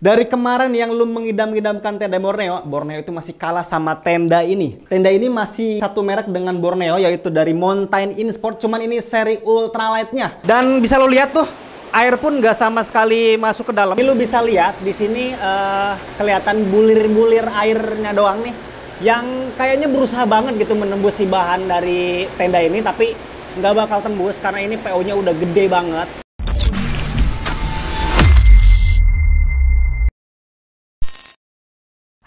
Dari kemarin yang lu mengidam-idamkan tenda Borneo, Borneo itu masih kalah sama tenda ini. Tenda ini masih satu merek dengan Borneo yaitu dari Mountain in Sport, cuman ini seri ultralightnya. Dan bisa lu lihat tuh, air pun nggak sama sekali masuk ke dalam. Ini lu bisa lihat di sini uh, kelihatan bulir-bulir airnya doang nih, yang kayaknya berusaha banget gitu menembus si bahan dari tenda ini, tapi nggak bakal tembus karena ini PO-nya udah gede banget.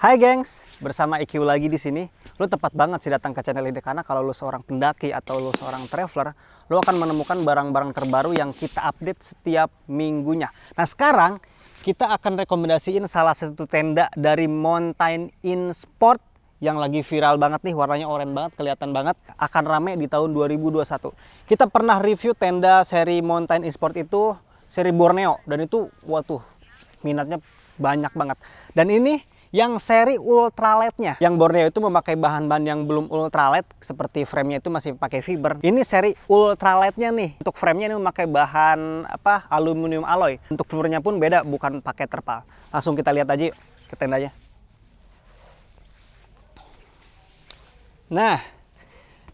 Hai gengs, bersama IQ lagi di sini. Lo tepat banget sih datang ke channel ini karena kalau lo seorang pendaki atau lo seorang traveler, lo akan menemukan barang-barang terbaru yang kita update setiap minggunya. Nah sekarang kita akan rekomendasiin salah satu tenda dari Mountain In Sport yang lagi viral banget nih, warnanya oranye banget, kelihatan banget, akan rame di tahun 2021. Kita pernah review tenda seri Mountain In Sport itu seri Borneo dan itu waduh minatnya banyak banget. Dan ini yang seri ultralightnya. Yang Borneo itu memakai bahan-bahan yang belum ultralight seperti framenya itu masih pakai fiber. Ini seri ultralightnya nih. Untuk framenya ini memakai bahan apa aluminium alloy. Untuk fibernya pun beda bukan pakai terpal. Langsung kita lihat aja yuk, ke tendanya. Nah,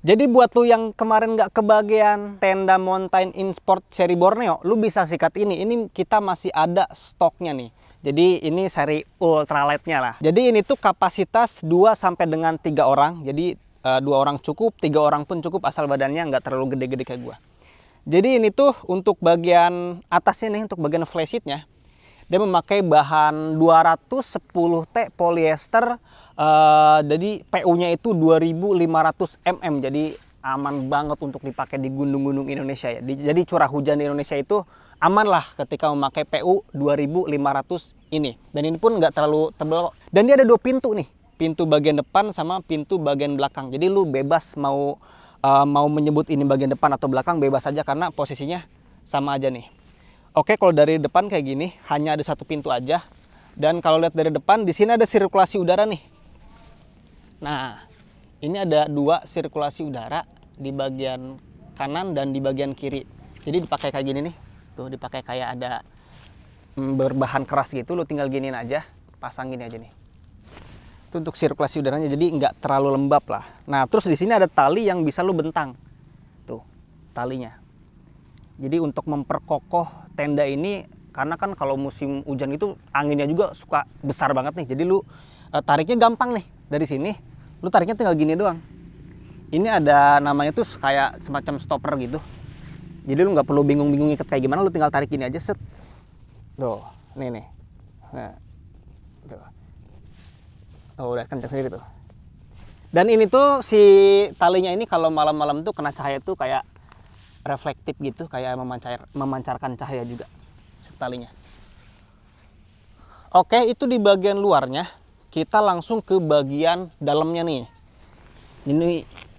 jadi buat lu yang kemarin nggak kebagian tenda mountain in sport seri Borneo, lu bisa sikat ini. Ini kita masih ada stoknya nih. Jadi ini seri ultralightnya lah. Jadi ini tuh kapasitas 2 sampai dengan tiga orang. Jadi eh, dua orang cukup, tiga orang pun cukup asal badannya nggak terlalu gede-gede kayak gua. Jadi ini tuh untuk bagian atasnya nih untuk bagian flashitnya dia memakai bahan 210T polyester uh, jadi PU-nya itu 2500 mm jadi aman banget untuk dipakai di gunung-gunung Indonesia ya. Jadi curah hujan di Indonesia itu aman lah ketika memakai PU 2500 ini. Dan ini pun nggak terlalu tebal. Dan dia ada dua pintu nih, pintu bagian depan sama pintu bagian belakang. Jadi lu bebas mau uh, mau menyebut ini bagian depan atau belakang bebas saja karena posisinya sama aja nih. Oke, kalau dari depan kayak gini hanya ada satu pintu aja. Dan kalau lihat dari depan di sini ada sirkulasi udara nih. Nah, ini ada dua sirkulasi udara di bagian kanan dan di bagian kiri. Jadi dipakai kayak gini nih. Tuh dipakai kayak ada mm, berbahan keras gitu lo tinggal giniin aja, pasangin aja nih. Itu untuk sirkulasi udaranya jadi nggak terlalu lembab lah. Nah, terus di sini ada tali yang bisa lo bentang. Tuh, talinya. Jadi untuk memperkokoh tenda ini karena kan kalau musim hujan itu anginnya juga suka besar banget nih. Jadi lu eh, tariknya gampang nih dari sini lu tariknya tinggal gini doang ini ada namanya tuh kayak semacam stopper gitu jadi lu nggak perlu bingung-bingung ikat kayak gimana lu tinggal tarik gini aja set tuh nih nih nah, tuh. Oh, udah kencang sendiri tuh dan ini tuh si talinya ini kalau malam-malam tuh kena cahaya tuh kayak reflektif gitu kayak memancar memancarkan cahaya juga talinya oke itu di bagian luarnya kita langsung ke bagian dalamnya nih. Ini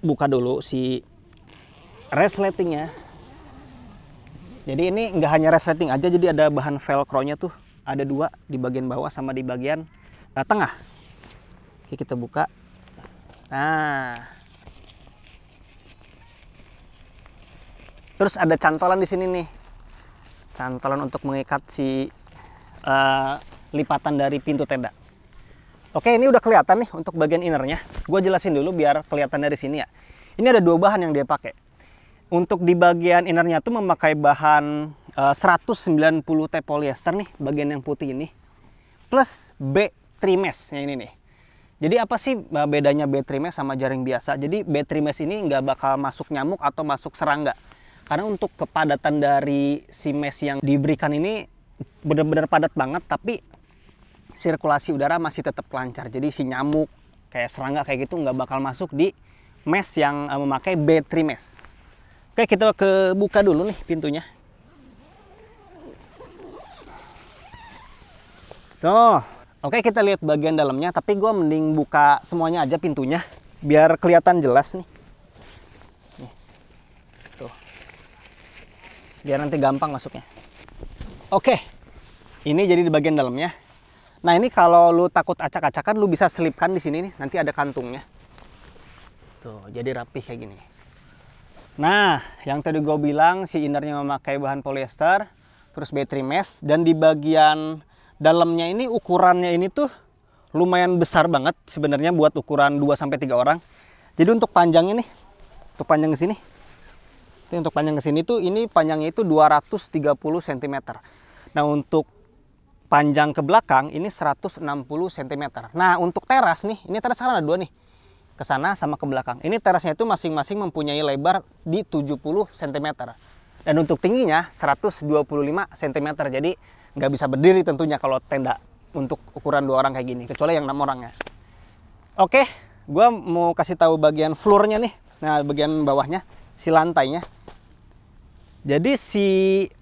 buka dulu si resletingnya. Jadi ini nggak hanya resleting aja, jadi ada bahan velcro-nya tuh. Ada dua di bagian bawah sama di bagian uh, tengah. Oke, kita buka. Nah, Terus ada cantolan di sini nih. Cantolan untuk mengikat si uh, lipatan dari pintu tenda. Oke, ini udah kelihatan nih untuk bagian innernya. Gue jelasin dulu biar kelihatan dari sini ya. Ini ada dua bahan yang dia pakai. Untuk di bagian innernya tuh memakai bahan e, eh, 190 T polyester nih, bagian yang putih ini. Plus B trimes yang ini nih. Jadi apa sih eh, bedanya B trimes sama jaring biasa? Jadi B trimes ini nggak bakal masuk nyamuk atau masuk serangga. Karena untuk kepadatan dari si mesh yang diberikan ini benar-benar padat banget tapi sirkulasi udara masih tetap lancar. Jadi si nyamuk kayak serangga kayak gitu nggak bakal masuk di mesh yang eh, memakai battery mesh. Oke, kita ke buka dulu nih pintunya. So, oke kita lihat bagian dalamnya, tapi gue mending buka semuanya aja pintunya biar kelihatan jelas nih. nih. Tuh. Biar nanti gampang masuknya. Oke. Ini jadi di bagian dalamnya. Nah ini kalau lu takut acak-acakan lu bisa selipkan di sini nih. Nanti ada kantungnya. Tuh, jadi rapih kayak gini. Nah, yang tadi gue bilang si innernya memakai bahan polyester, terus battery mesh dan di bagian dalamnya ini ukurannya ini tuh lumayan besar banget sebenarnya buat ukuran 2 3 orang. Jadi untuk panjang ini, untuk panjang ke sini. untuk panjang ke sini tuh ini panjangnya itu 230 cm. Nah, untuk panjang ke belakang ini 160 cm. Nah, untuk teras nih, ini teras sekarang ada dua nih. Ke sana sama ke belakang. Ini terasnya itu masing-masing mempunyai lebar di 70 cm. Dan untuk tingginya 125 cm. Jadi nggak bisa berdiri tentunya kalau tenda untuk ukuran dua orang kayak gini, kecuali yang enam orang ya. Oke, gue mau kasih tahu bagian floornya nih. Nah, bagian bawahnya si lantainya. Jadi si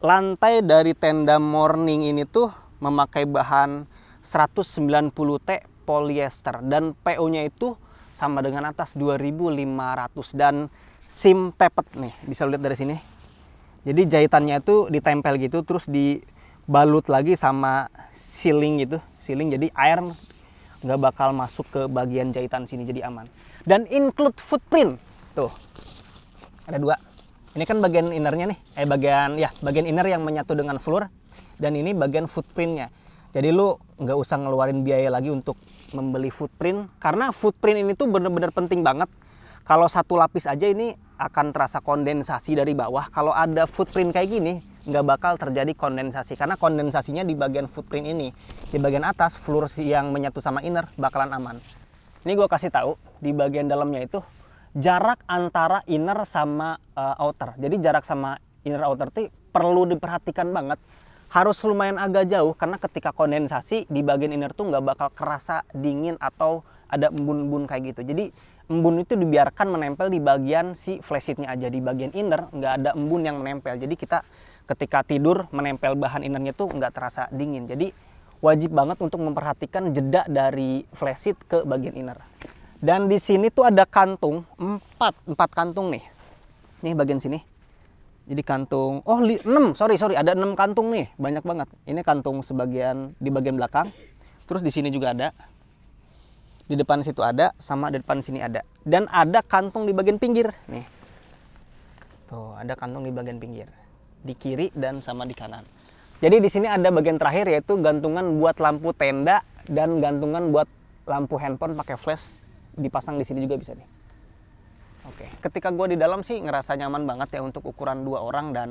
lantai dari tenda morning ini tuh memakai bahan 190 T polyester dan PO-nya itu sama dengan atas 2500 dan sim tepet nih bisa lihat dari sini jadi jahitannya itu ditempel gitu terus dibalut lagi sama sealing gitu sealing jadi air nggak bakal masuk ke bagian jahitan sini jadi aman dan include footprint tuh ada dua ini kan bagian innernya nih eh bagian ya bagian inner yang menyatu dengan floor dan ini bagian footprintnya jadi lu nggak usah ngeluarin biaya lagi untuk membeli footprint karena footprint ini tuh bener-bener penting banget kalau satu lapis aja ini akan terasa kondensasi dari bawah kalau ada footprint kayak gini nggak bakal terjadi kondensasi karena kondensasinya di bagian footprint ini di bagian atas floor yang menyatu sama inner bakalan aman ini gue kasih tahu di bagian dalamnya itu jarak antara inner sama uh, outer jadi jarak sama inner outer tuh perlu diperhatikan banget harus lumayan agak jauh karena ketika kondensasi di bagian inner tuh nggak bakal kerasa dingin atau ada embun-embun kayak gitu. Jadi embun itu dibiarkan menempel di bagian si flashitnya aja di bagian inner nggak ada embun yang menempel. Jadi kita ketika tidur menempel bahan innernya tuh nggak terasa dingin. Jadi wajib banget untuk memperhatikan jeda dari sheet ke bagian inner. Dan di sini tuh ada kantung empat empat kantung nih. Nih bagian sini jadi kantung oh 6 sorry sorry ada enam kantung nih banyak banget ini kantung sebagian di bagian belakang terus di sini juga ada di depan situ ada sama di depan sini ada dan ada kantung di bagian pinggir nih tuh ada kantung di bagian pinggir di kiri dan sama di kanan jadi di sini ada bagian terakhir yaitu gantungan buat lampu tenda dan gantungan buat lampu handphone pakai flash dipasang di sini juga bisa nih Oke. Okay. Ketika gue di dalam sih ngerasa nyaman banget ya untuk ukuran dua orang dan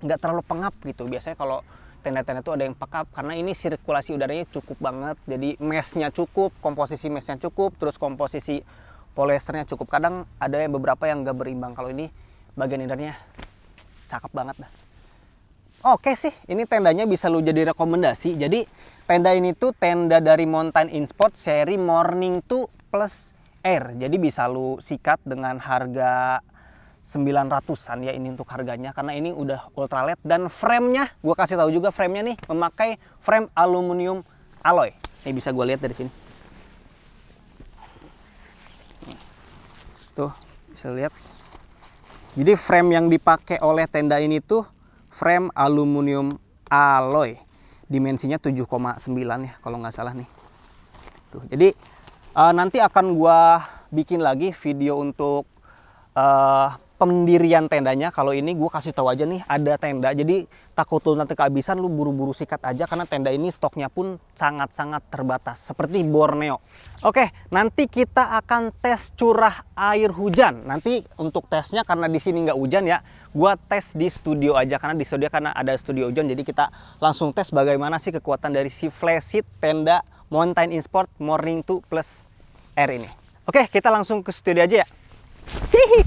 nggak terlalu pengap gitu. Biasanya kalau tenda-tenda itu ada yang pengap karena ini sirkulasi udaranya cukup banget. Jadi mesnya cukup, komposisi mesnya cukup, terus komposisi polyesternya cukup. Kadang ada yang beberapa yang nggak berimbang. Kalau ini bagian indernya cakep banget dah. Oke sih, ini tendanya bisa lu jadi rekomendasi. Jadi tenda ini tuh tenda dari Mountain In Sport seri Morning tuh plus R, Jadi bisa lu sikat dengan harga 900-an ya ini untuk harganya karena ini udah ultralight dan framenya gue kasih tahu juga framenya nih memakai frame aluminium alloy ini bisa gue lihat dari sini tuh bisa lihat jadi frame yang dipakai oleh tenda ini tuh frame aluminium alloy dimensinya 7,9 ya kalau nggak salah nih tuh jadi Uh, nanti akan gua bikin lagi video untuk uh, pendirian tendanya. Kalau ini gua kasih tahu aja nih ada tenda. Jadi takut lu nanti kehabisan lu buru-buru sikat aja karena tenda ini stoknya pun sangat-sangat terbatas seperti Borneo. Oke, nanti kita akan tes curah air hujan. Nanti untuk tesnya karena di sini nggak hujan ya, gua tes di studio aja karena di studio karena ada studio hujan jadi kita langsung tes bagaimana sih kekuatan dari si flashit tenda Mountain Sport Morning 2 Plus R ini. Oke, kita langsung ke studio aja ya. Hihi.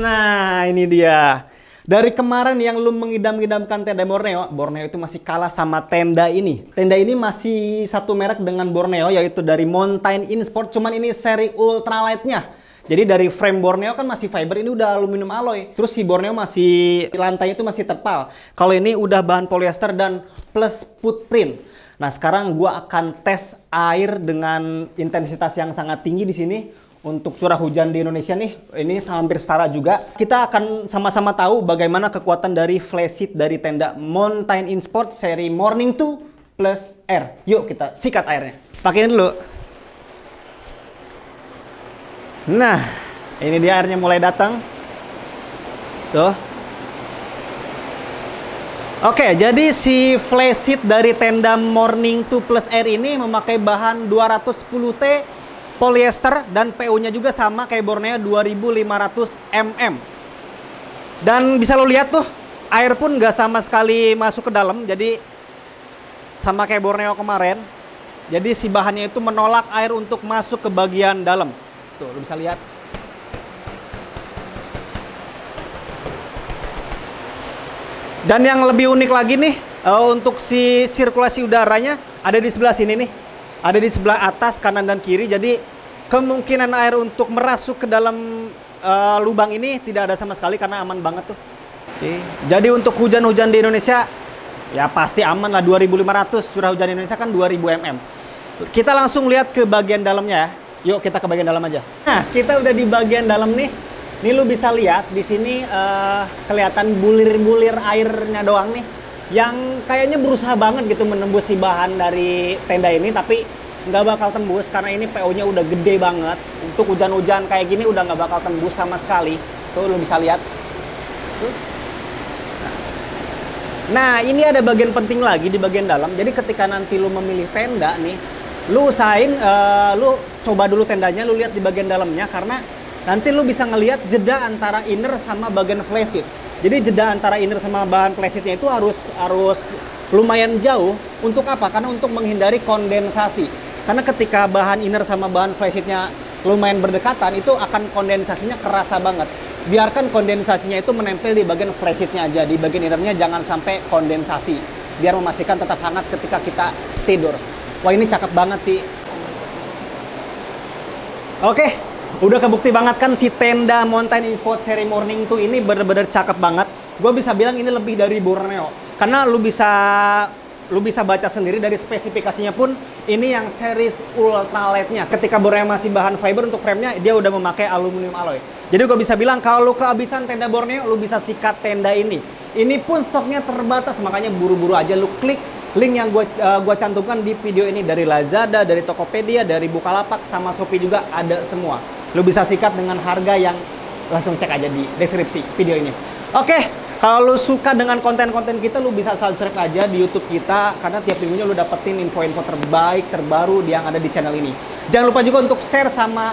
nah ini dia. Dari kemarin yang lu mengidam-idamkan tenda Borneo, Borneo itu masih kalah sama tenda ini. Tenda ini masih satu merek dengan Borneo, yaitu dari Mountain Sport. cuman ini seri ultralightnya. Jadi dari frame Borneo kan masih fiber, ini udah aluminium alloy. Terus si Borneo masih lantainya itu masih terpal. Kalau ini udah bahan polyester dan plus footprint. Nah sekarang gue akan tes air dengan intensitas yang sangat tinggi di sini untuk curah hujan di Indonesia nih, ini hampir setara juga. Kita akan sama-sama tahu bagaimana kekuatan dari flashit dari tenda Mountain In Sport seri Morning 2 plus R. Yuk kita sikat airnya. Pakein dulu. Nah, ini dia airnya mulai datang. Tuh. Oke, jadi si flashit dari tenda Morning 2 Plus R ini memakai bahan 210T polyester dan PU-nya juga sama kayak borneo 2500 mm. Dan bisa lo lihat tuh, air pun nggak sama sekali masuk ke dalam, jadi sama kayak Borneo kemarin. Jadi si bahannya itu menolak air untuk masuk ke bagian dalam. Tuh, lo bisa lihat. Dan yang lebih unik lagi nih uh, untuk si sirkulasi udaranya ada di sebelah sini nih. Ada di sebelah atas kanan dan kiri jadi kemungkinan air untuk merasuk ke dalam uh, lubang ini tidak ada sama sekali karena aman banget tuh. Okay. Jadi untuk hujan-hujan di Indonesia ya pasti aman lah 2500 curah hujan Indonesia kan 2000 mm. Kita langsung lihat ke bagian dalamnya ya. Yuk kita ke bagian dalam aja. Nah, kita udah di bagian dalam nih. Ini lu bisa lihat di sini uh, kelihatan bulir-bulir airnya doang nih yang kayaknya berusaha banget gitu menembus si bahan dari tenda ini tapi nggak bakal tembus karena ini PO-nya udah gede banget. Untuk hujan-hujan kayak gini udah nggak bakal tembus sama sekali. Tuh lu bisa lihat. Nah, ini ada bagian penting lagi di bagian dalam. Jadi ketika nanti lu memilih tenda nih, lu usahain uh, lu coba dulu tendanya, lu lihat di bagian dalamnya karena nanti lu bisa ngelihat jeda antara inner sama bagian flashit. Jadi jeda antara inner sama bahan flashitnya itu harus harus lumayan jauh. Untuk apa? Karena untuk menghindari kondensasi. Karena ketika bahan inner sama bahan flashitnya lumayan berdekatan, itu akan kondensasinya kerasa banget. Biarkan kondensasinya itu menempel di bagian flashitnya aja, di bagian innernya jangan sampai kondensasi. Biar memastikan tetap hangat ketika kita tidur. Wah ini cakep banget sih. Oke, Udah kebukti banget kan si tenda Mountain sport Seri Morning tuh ini bener-bener cakep banget. Gue bisa bilang ini lebih dari Borneo. Karena lu bisa lu bisa baca sendiri dari spesifikasinya pun ini yang series ultra lightnya. Ketika Borneo masih bahan fiber untuk framenya, dia udah memakai aluminium alloy. Jadi gue bisa bilang kalau lu kehabisan tenda Borneo, lu bisa sikat tenda ini. Ini pun stoknya terbatas, makanya buru-buru aja lu klik link yang gue uh, cantumkan di video ini dari Lazada, dari Tokopedia, dari Bukalapak sama Shopee juga ada semua lu bisa sikat dengan harga yang langsung cek aja di deskripsi video ini. Oke, okay, kalau lu suka dengan konten-konten kita, lu bisa subscribe aja di YouTube kita karena tiap minggunya lu dapetin info-info terbaik, terbaru yang ada di channel ini. Jangan lupa juga untuk share sama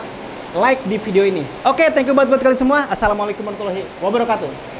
like di video ini. Oke, okay, thank you buat buat kalian semua. Assalamualaikum warahmatullahi wabarakatuh.